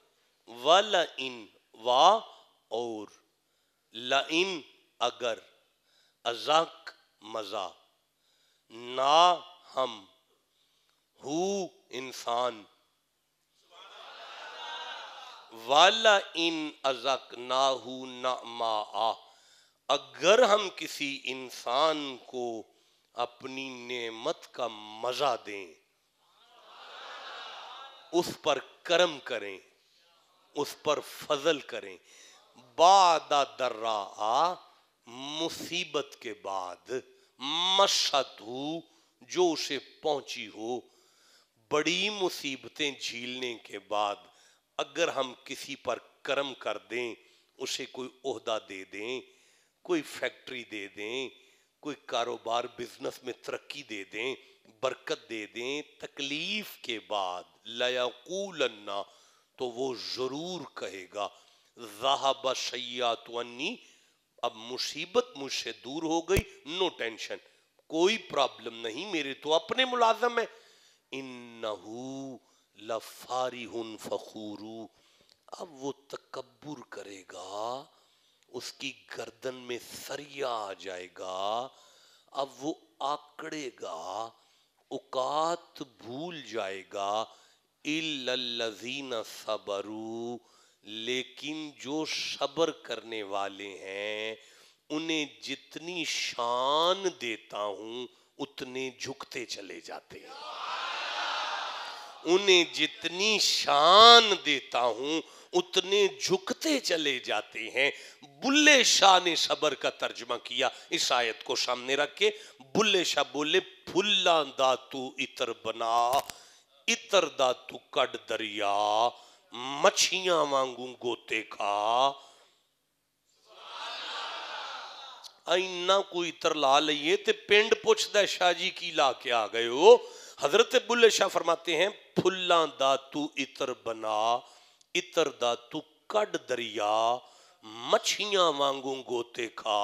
Speaker 1: व ल इन वा और ल इन अगर अजक मज़ा ना हम हु इंसान वाला इन अजक ना हु ना मा आ अगर हम किसी इंसान को अपनी नेमत का मज़ा दें उस पर कर्म करें उस पर फजल करें बादा दर्रा मुसीबत के बाद मशतू जो उसे पहुंची हो बड़ी मुसीबतें झीलने के बाद अगर हम किसी पर कर्म कर दें उसे कोई ओहदा दे दें कोई फैक्ट्री दे दें कोई कारोबार बिजनेस में तरक्की दे दें बरकत दे दें तकलीफ के बाद अन्ना तो वो जरूर कहेगा जहाबा सयात अन्नी अब मुसीबत मुझसे दूर हो गई नो टेंशन कोई प्रॉब्लम नहीं मेरे तो अपने मुलाजम है इन्नहू लफारी फखूरू अब वो तकबर करेगा उसकी गर्दन में सरिया आ जाएगा अब वो आकड़ेगा उकात भूल जाएगा इल्लल्लज़ीन सबरू लेकिन जो सब्र करने वाले हैं उन्हें जितनी शान देता हूं उतने झुकते चले जाते हैं उन्हें जितनी शान देता हूं उतने झुकते चले जाते हैं बुल्ले शाह ने सबर का तर्जमा किया इस आयत को सामने रख के बुल्ले शाह बोले फुल्ला दातू इतर बना इतर दा तू कड दरिया मछिया वांगू गोते खा इना कोई इतर ला लीए तो पिंड पुछद शाह जी की ला के आ गए हो हजरत बुले शाह फरमाते हैं फुल्ला दा तू इतर बना इतर दा तू कड दरिया मछिया वांगू गोते खा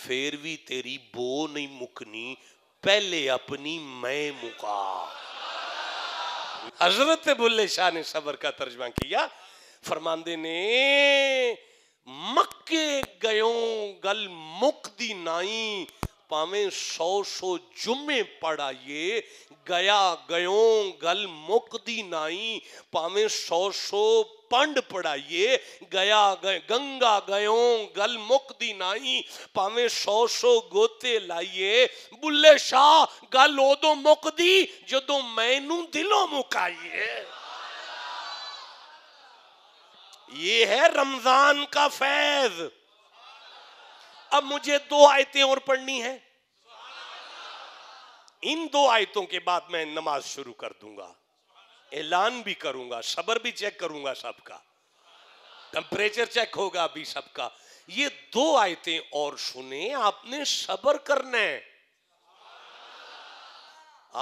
Speaker 1: फिर भी तेरी बो नहीं मुकनी पहले अपनी मैं मुका हजरत बुल्ले शाह ने सबर का तर्जमा किया फरमांदे ने मक्के गयो गल दी नाई पावे सौ सौ जुम्मे पढ़ाइए गया गयो गल मुकदी नाई पावे सौ सौ पंड पढ़ाइए गया गय गंगा गयो गल मुकदी नाई पावे सौ सौ गोते लाइए बुले शाह गल उदो मुकदी जदों मैनू दिलों मुकाइए ये है रमजान का फैज़ अब मुझे दो आयतें और पढ़नी है इन दो आयतों के बाद मैं नमाज शुरू कर दूंगा ऐलान भी करूंगा सबर भी चेक करूंगा सबका टेम्परेचर चेक होगा अभी सबका ये दो आयतें और सुने आपने सबर करना है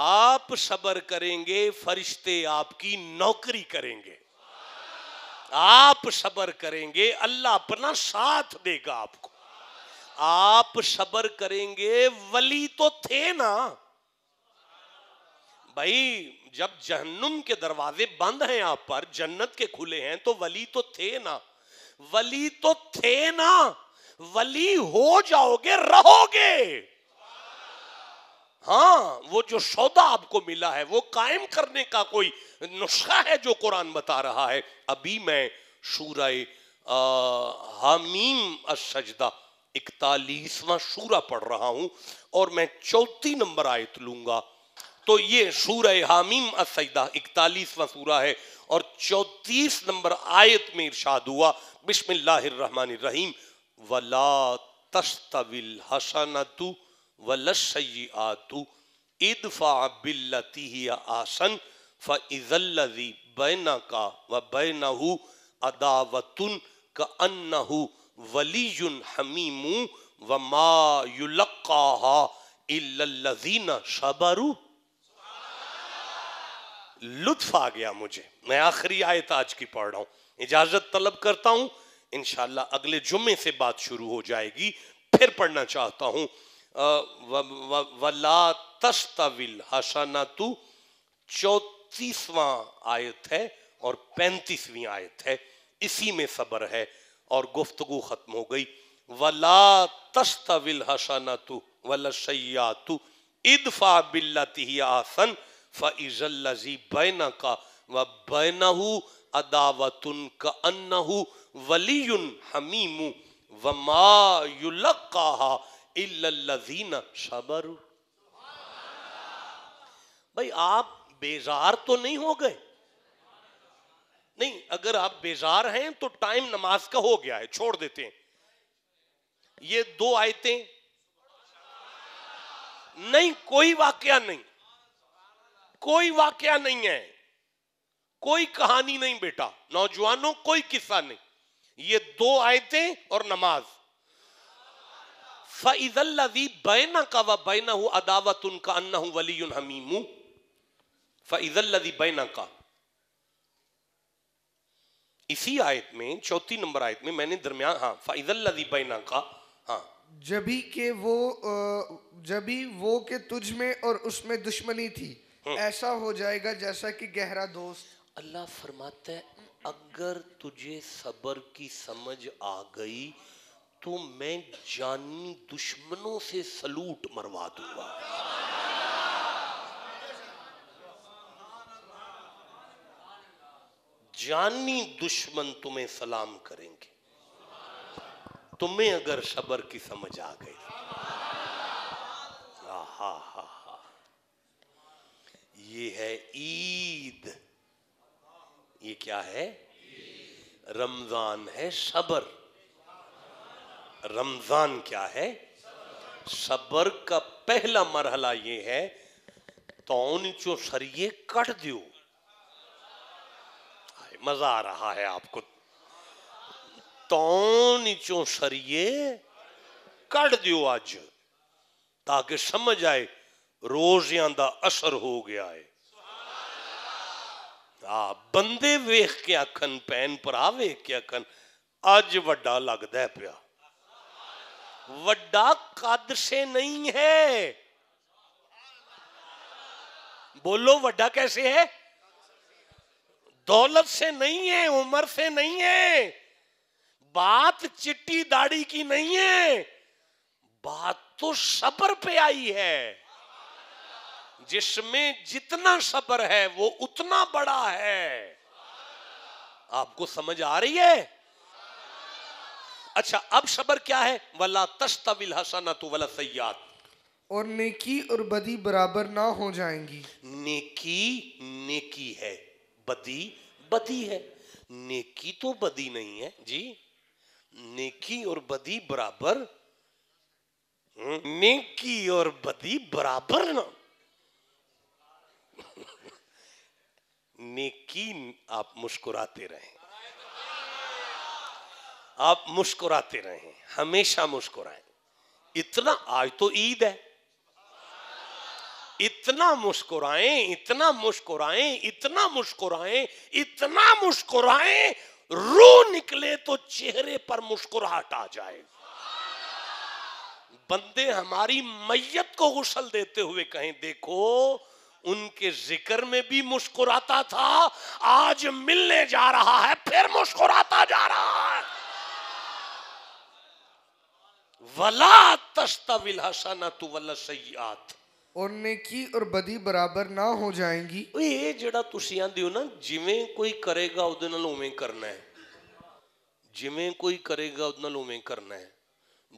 Speaker 1: आप सबर करेंगे फरिश्ते आपकी नौकरी करेंगे आप सबर करेंगे अल्लाह अपना साथ देगा आपको आप सबर करेंगे वली तो थे ना भाई जब जहन्नुम के दरवाजे बंद हैं आप पर जन्नत के खुले हैं तो वली तो थे ना वली तो थे ना वली हो जाओगे रहोगे हाँ वो जो सौदा आपको मिला है वो कायम करने का कोई नुस्खा है जो कुरान बता रहा है अभी मैं सूरह हामीम असजदा इकतालीसवां शूरा पढ़ रहा हूं और मैं चौथी नंबर आयत लूंगा तो ये सूर हामीम असैदा इकतालीसवां सूरा है और चौतीस नंबर आयत में इर्शाद हुआ बिस्मिल्लाहमान रहीम वला तस्तविल हसन हसनतु वलसई आतु इदफा बिल्लती आसन फ इजल्लि बैना का व बैनहू अदावतुन का अन्नहू वली हमीमू व मायुल्का इल्लल्लजीना शबरू लुत्फ आ गया मुझे मैं आखिरी आयत आज की पढ़ रहा हूं इजाजत तलब करता हूं इनशाला अगले जुम्मे से बात शुरू हो जाएगी फिर पढ़ना चाहता हूं वला तस्तविल हसाना तू चौतीसवां आयत है और पैंतीसवीं आयत है इसी में सबर है और गुफ्तगु खत्म हो गई वला तस्तविल हसना तू वला सैया इदफा बिल्लती आसन फ़ज़ल्लजी बैना का व बैना अदावतन का अन्ना वलीयुन हमीमू व मायुलक्का इल्लल्लजीना सबर भाई आप बेजार तो नहीं हो गए नहीं अगर आप बेजार हैं तो टाइम नमाज का हो गया है छोड़ देते हैं ये दो आयतें नहीं कोई वाकया नहीं कोई वाकया नहीं है कोई कहानी नहीं बेटा नौजवानों कोई किस्सा नहीं ये दो आयतें और नमाज फैजल्लाजी बैना का व बैना हूं अदावत उनका अन्ना वली हमीमू फैजल्लाजी बैना का इसी आयत में चौथी नंबर आयत में मैंने दरमियान हाँ फाइजल्लाजीबाइना का हाँ जबी के वो जबी वो के तुझ में और उसमें दुश्मनी थी हम्म। ऐसा हो जाएगा जैसा कि गहरा दोस्त अल्लाह फरमाता है अगर तुझे सबर की समझ आ गई तो मैं जानी दुश्मनों से सलूट मरवा दूंगा जानी दुश्मन तुम्हें सलाम करेंगे तुम्हें अगर सबर की समझ आ गई हा हा हा ये है ईद ये क्या है रमजान है सबर रमजान क्या है सबर का पहला मरहला ये है तो चो सरिये कट दियो मजा आ रहा है आपको तो नीचो सरिए कड़ दियो अज ताकि समझ आए रोजिया का असर हो गया है आ, बंदे वेख के आखन भैन भरा वेख के आखन अज वा लगता है पा वा कद से नहीं है बोलो वा कैसे है दौलत से नहीं है उम्र से नहीं है बात चिट्टी दाढ़ी की नहीं है बात तो सबर पे आई है जिसमें जितना सबर है वो उतना बड़ा है आपको समझ आ रही है अच्छा अब सबर क्या है वला तस्तविल हसना तो वला सयाद और नेकी और बदी बराबर ना हो जाएंगी नेकी नेकी है बदी बदी है नेकी तो बदी नहीं है जी नेकी और बदी बराबर हम्म, नेकी और बदी बराबर ना नेकी आप मुस्कुराते रहे आप मुस्कुराते रहे हमेशा मुस्कुराए इतना आज तो ईद है इतना मुस्कुराएं इतना मुस्कुराएं इतना मुस्कुराएं इतना मुस्कुराएं रू निकले तो चेहरे पर मुस्कुराहट आ जाए बंदे हमारी मैयत को गुसल देते हुए कहें देखो उनके जिक्र में भी मुस्कुराता था आज मिलने जा रहा है फिर मुस्कुराता जा रहा है वला तस्तविल विल हसना तु सयात और नेकी और बदी बराबर ना हो जाएंगी तो ये जड़ा तुसी आंदे हो ना जिवें कोई करेगा ओदे नाल ओवें करना है जिवें कोई करेगा ओदे नाल ओवें करना है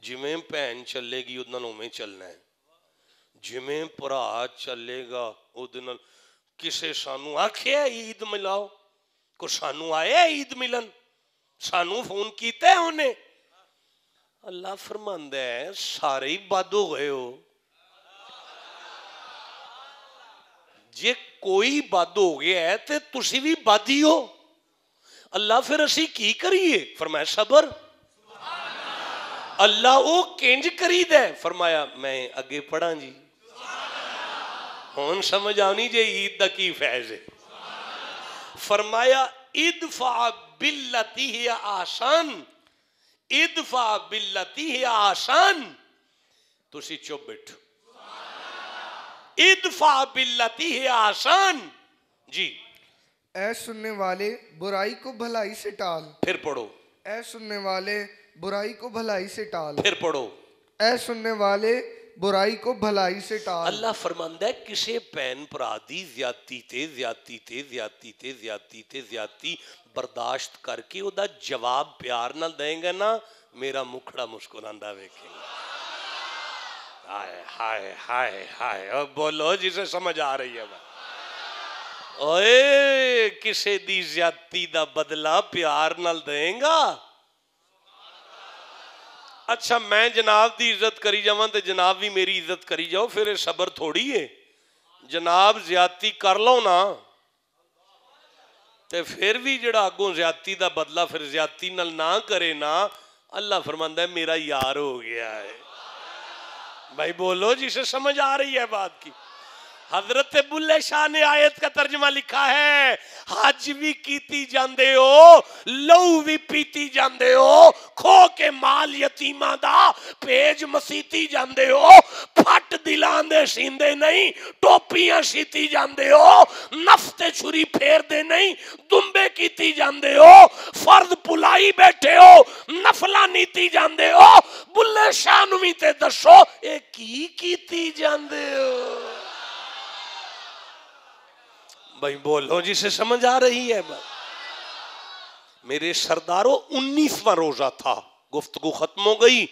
Speaker 1: जिवें भैन चलेगी ओदे नाल ओवें चलना है जिवें भरा चलेगा ओदे नाल किसे सानू आखिया ईद मिलाओ को सानू आया ईद मिलन सानू फोन कीता है उन्हें अल्लाह फरमांदा है सारे ही बद हो गए हो जे कोई बद हो गया है तो तुम भी बद हो अल्लाह फिर असी की करिए फरमाया सबर अल्लाह वो किंज करी दे फरमाया मैं अगे पढ़ा जी हम समझ आनी जे ईद का की फैज है फरमाया फा बिलती है आसान इदफा बिलती है आसान तुम चुप बैठो इदफा बिल्लती है आसान जी ऐ सुनने वाले बुराई को भलाई से टाल फिर पढ़ो ऐ सुनने वाले बुराई को भलाई से टाल फिर पढ़ो ऐ सुनने वाले बुराई को भलाई से टाल अल्लाह फरमांद है किसे पैन भरा ज्यादती ते ज्यादती ते ज्यादती ते ज्यादती ते ज्यादती बर्दाश्त करके ओदा जवाब प्यार ना देंगे ना मेरा मुखड़ा मुस्कुरांदा वेखेगा हाय हाय हाय हाय अब बोलो जिसे समझ आ रही है ओए किसे दी ज्यादा का बदला प्यार नल देगा अच्छा मैं जनाब की इज्जत करी जावा तो जनाब भी मेरी इज्जत करी जाओ फिर सबर थोड़ी है जनाब ज्यादा कर लो ना तो फिर भी जोड़ा अगों ज्यादा का बदला फिर ज्यादा ना करे ना अल्लाह फरमांदा मेरा यार हो गया है भाई बोलो जिसे समझ आ रही है बात की हजरत बुल्ले शाह ने आयत का तर्जमा लिखा है हज भी कीती जाते हो लहू भी पीती जाते हो खो के माल यतीमा दा पेज मसीती जाते हो फट दिलांदे सींदे नहीं टोपियां सीती जाते हो नफ्ते छुरी फेरते नहीं दुम्बे कीती जाते हो फर्द पुलाई बैठे हो नफला नीति जाते हो बुल्ले शाह भी ते दसो ये की कीती जाते हो भाई बोलो जी से समझ आ रही है मेरे सरदारों उन्नीसवा रोजा था गुफ्तगु खत्म हो गई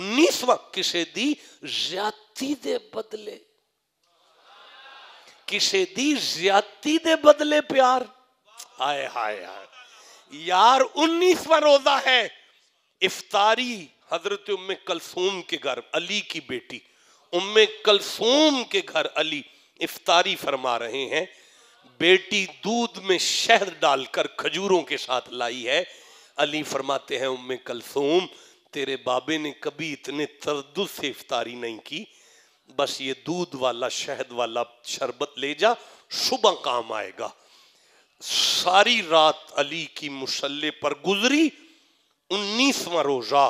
Speaker 1: उन्नीसवा किसे दी ज्यादा दे बदले किसे दी ज्यादा दे बदले प्यार हाय हाय हाय यार उन्नीसवा रोजा है इफ्तारी हजरत उम्मे कलसूम के घर अली की बेटी उम्मे कलसूम के घर अली इफ्तारी फरमा रहे हैं बेटी दूध में शहद डालकर खजूरों के साथ लाई है अली फरमाते हैं उम्मे कलसूम तेरे बाबे ने कभी इतने तरद से इफ्तारी नहीं की बस ये दूध वाला शहद वाला शरबत ले जा सुबह काम आएगा सारी रात अली की मुसल्ले पर गुजरी उन्नीसवा रोजा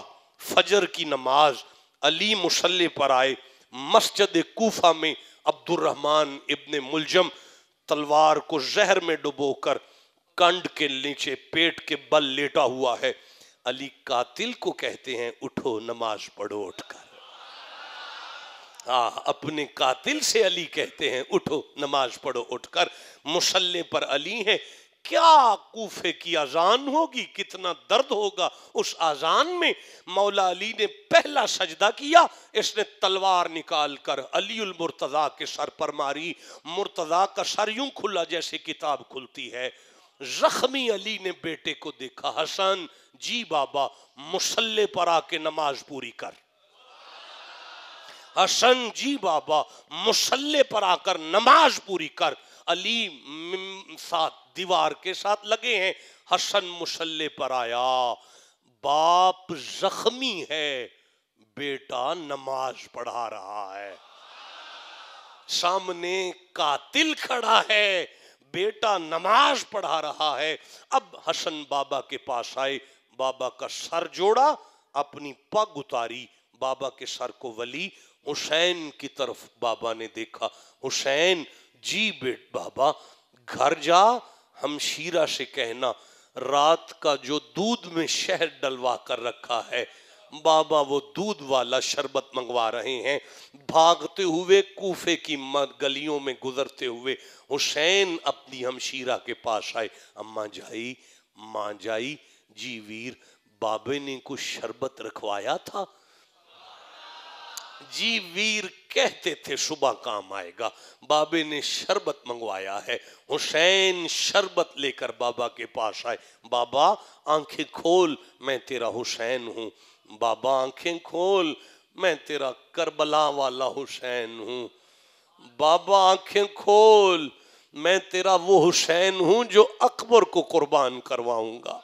Speaker 1: फजर की नमाज अली मुसल्ले पर आए मस्जिद कोफा में अब्दुलरहमान इब्ने मुलजम तलवार को जहर में डुबोकर कंड के नीचे पेट के बल लेटा हुआ है अली कातिल को कहते हैं उठो नमाज पढ़ो उठकर आ हाँ, अपने कातिल से अली कहते हैं उठो नमाज पढ़ो उठकर मुसल्ले पर अली हैं क्या कूफे की अजान होगी कितना दर्द होगा उस अजान में मौला अली ने पहला सजदा किया इसने तलवार निकाल कर अली मुर्तज़ा के सर पर मारी मुर्तज़ा का सर यूं खुला जैसे किताब खुलती है जख्मी अली ने बेटे को देखा हसन जी बाबा मुसल्ले पर आके नमाज पूरी कर हसन जी बाबा मुसल्ले पर आकर नमाज पूरी कर अली साथ दीवार के साथ लगे हैं हसन मुसल्ले पर आया बाप जख्मी है बेटा नमाज पढ़ा रहा है सामने कातिल खड़ा है बेटा नमाज पढ़ा रहा है अब हसन बाबा के पास आए बाबा का सर जोड़ा अपनी पग उतारी बाबा के सर को वली हुसैन की तरफ बाबा ने देखा हुसैन जी बेट बाबा घर जा हम शीरा से कहना रात का जो दूध में शहद डलवा कर रखा है बाबा वो दूध वाला शरबत मंगवा रहे हैं भागते हुए कूफे की गलियों में गुजरते हुए हुसैन अपनी हमशीरा के पास आए अम्मा जाई माँ जाई जी वीर बाबे ने कुछ शरबत रखवाया था जी वीर कहते थे सुबह काम आएगा बाबे ने शरबत मंगवाया है हुसैन शरबत लेकर बाबा के पास आए बाबा आंखें खोल मैं तेरा हुसैन हूँ बाबा आंखें खोल मैं तेरा करबला वाला हुसैन हूँ बाबा आंखें खोल मैं तेरा वो हुसैन हूँ जो अकबर को कुर्बान करवाऊंगा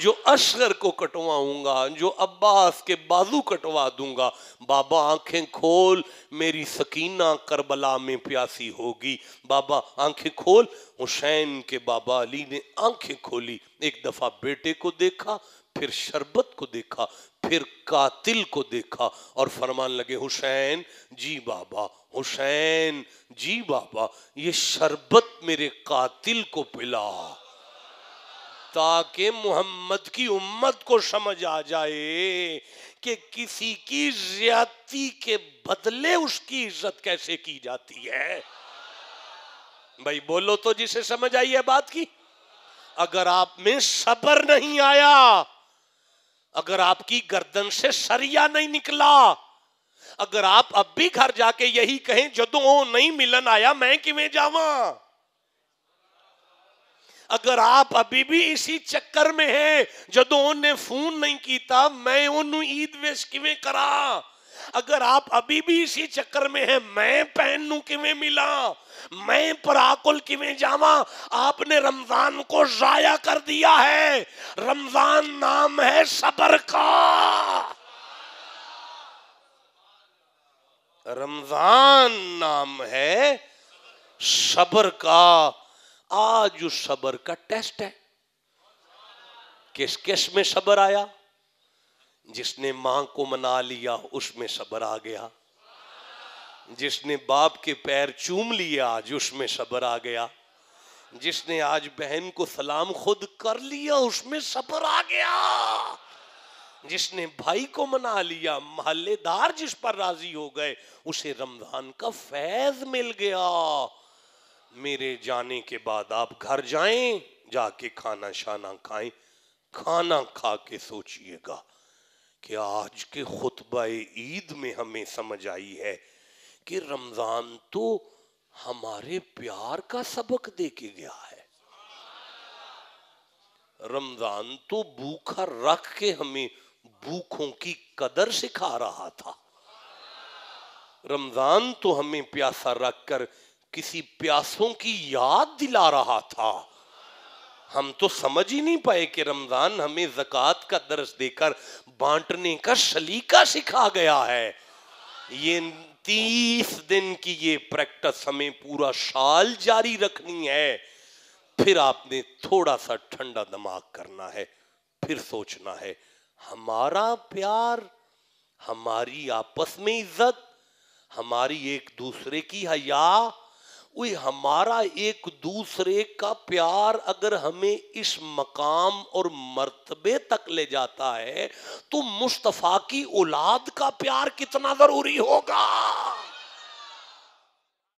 Speaker 1: जो अशर को कटवाऊंगा जो अब्बास के बाजू कटवा दूंगा बाबा आंखें खोल मेरी सकीना करबला में प्यासी होगी बाबा आंखें खोल हुसैन के बाबा अली ने आंखें खोली एक दफा बेटे को देखा फिर शरबत को देखा फिर कातिल को देखा और फरमान लगे हुसैन जी बाबा हुसैन जी बाबा ये शरबत मेरे कातिल को पिला ताकि मोहम्मद की उम्मत को समझ आ जाए कि किसी की ज्यादती के बदले उसकी इज्जत कैसे की जाती है भाई बोलो तो जिसे समझ आई है बात की अगर आप में सबर नहीं आया अगर आपकी गर्दन से सरिया नहीं निकला अगर आप अब भी घर जाके यही कहें जदों नहीं मिलन आया मैं किमें जावा अगर आप अभी भी इसी चक्कर में है जो उन्हें फोन नहीं किया मैं ओन ईद वेश कि करा अगर आप अभी भी इसी चक्कर में हैं मैं पहन किमें मिला मैं पराकुल किमें जावा आपने रमजान को जाया कर दिया है रमजान नाम है सबर का रमजान नाम है सबर का आज उस सबर का टेस्ट है किस किस में सबर आया जिसने मां को मना लिया उसमें सबर आ गया जिसने बाप के पैर चूम लिए आज उसमें सबर आ गया जिसने आज बहन को सलाम खुद कर लिया उसमें सबर आ गया जिसने भाई को मना लिया महल्लेदार जिस पर राजी हो गए उसे रमजान का फैज मिल गया मेरे जाने के बाद आप घर जाएं जाके खाना शाना खाएं खाना खा के सोचिएगा कि आज के खुतब ईद में हमें समझ आई है कि रमज़ान तो हमारे प्यार का सबक दे के गया है रमज़ान तो भूखा रख के हमें भूखों की कदर सिखा रहा था रमज़ान तो हमें प्यासा रख कर किसी प्यासों की याद दिला रहा था हम तो समझ ही नहीं पाए कि रमजान हमें जक़ात का दर्श देकर बांटने का शलीका सिखा गया है ये तीस दिन की ये प्रैक्टिस हमें पूरा साल जारी रखनी है फिर आपने थोड़ा सा ठंडा दिमाग करना है फिर सोचना है हमारा प्यार हमारी आपस में इज्जत हमारी एक दूसरे की हया हमारा एक दूसरे का प्यार अगर हमें इस मकाम और मर्तबे तक ले जाता है तो मुस्तफ़ा की औलाद का प्यार कितना ज़रूरी होगा